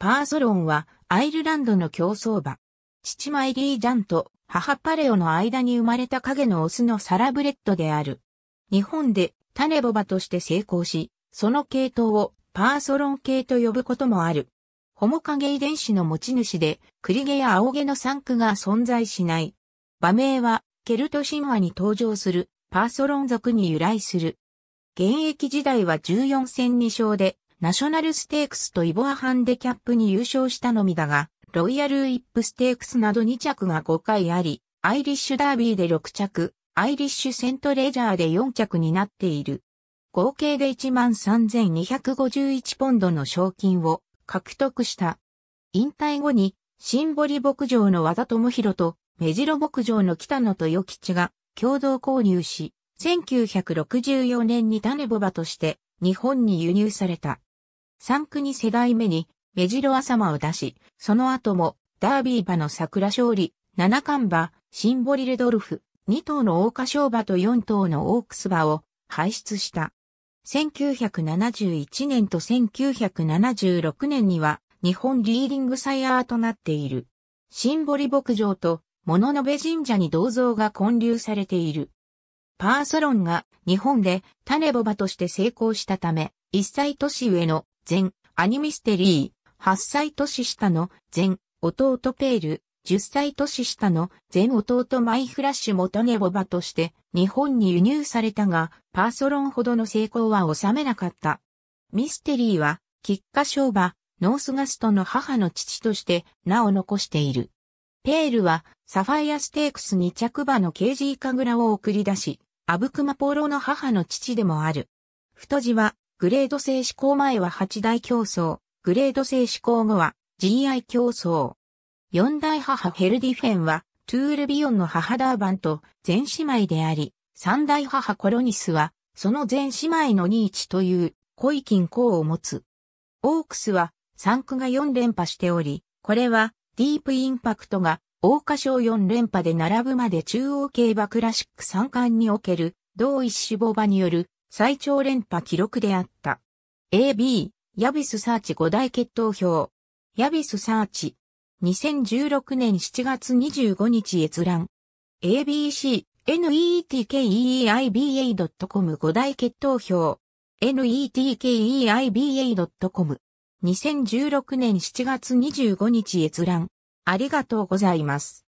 パーソロンはアイルランドの競走馬。父マイリー・ジャンと母パレオの間に生まれた影のオスのサラブレッドである。日本で種ボバとして成功し、その系統をパーソロン系と呼ぶこともある。ホモ影遺伝子の持ち主で、栗毛や青毛の産区が存在しない。馬名は、ケルト神話に登場するパーソロン族に由来する。現役時代は14戦2勝で、ナショナルステークスとイボアハンデキャップに優勝したのみだが、ロイヤルウィップステークスなど2着が5回あり、アイリッシュダービーで6着、アイリッシュセントレジャーで4着になっている。合計で13,251ポンドの賞金を獲得した。引退後に、シンボリ牧場の和田智弘と、目白牧場の北野と与吉が共同購入し、1964年に種ボバとして日本に輸入された。三国世代目に、目白浅間を出し、その後も、ダービー馬の桜勝利、七冠馬、シンボリルドルフ、二頭の大花賞馬と四頭のオークス馬を輩出した。1971年と1976年には日本リーディングサイヤーとなっている。シンボリ牧場と物の部神社に銅像が建立されている。パーソロンが日本で種ボバとして成功したため、一歳年上の全、ニミステリー、8歳年下の全、弟ペール、10歳年下の全弟マイフラッシュ元ネボバとして日本に輸入されたが、パーソロンほどの成功は収めなかった。ミステリーは、菊花商場、ノースガストの母の父として名を残している。ペールは、サファイアステークス2着馬のケージイカグラを送り出し、アブクマポロの母の父でもある。太字は、グレード制施行前は8大競争、グレード制施行後は GI 競争。4大母ヘルディフェンはトゥールビヨンの母ダーバンと全姉妹であり、3大母コロニスはその全姉妹のニーチという濃い金庫を持つ。オークスは3区が4連覇しており、これはディープインパクトが大花賞4連覇で並ぶまで中央競馬クラシック3冠における同一種母場による最長連覇記録であった。AB、ヤビスサーチ5大決闘表。ヤビスサーチ。2016年7月25日閲覧。ABC、netkeiba.com 5大決闘表。netkeiba.com。2016年7月25日閲覧。ありがとうございます。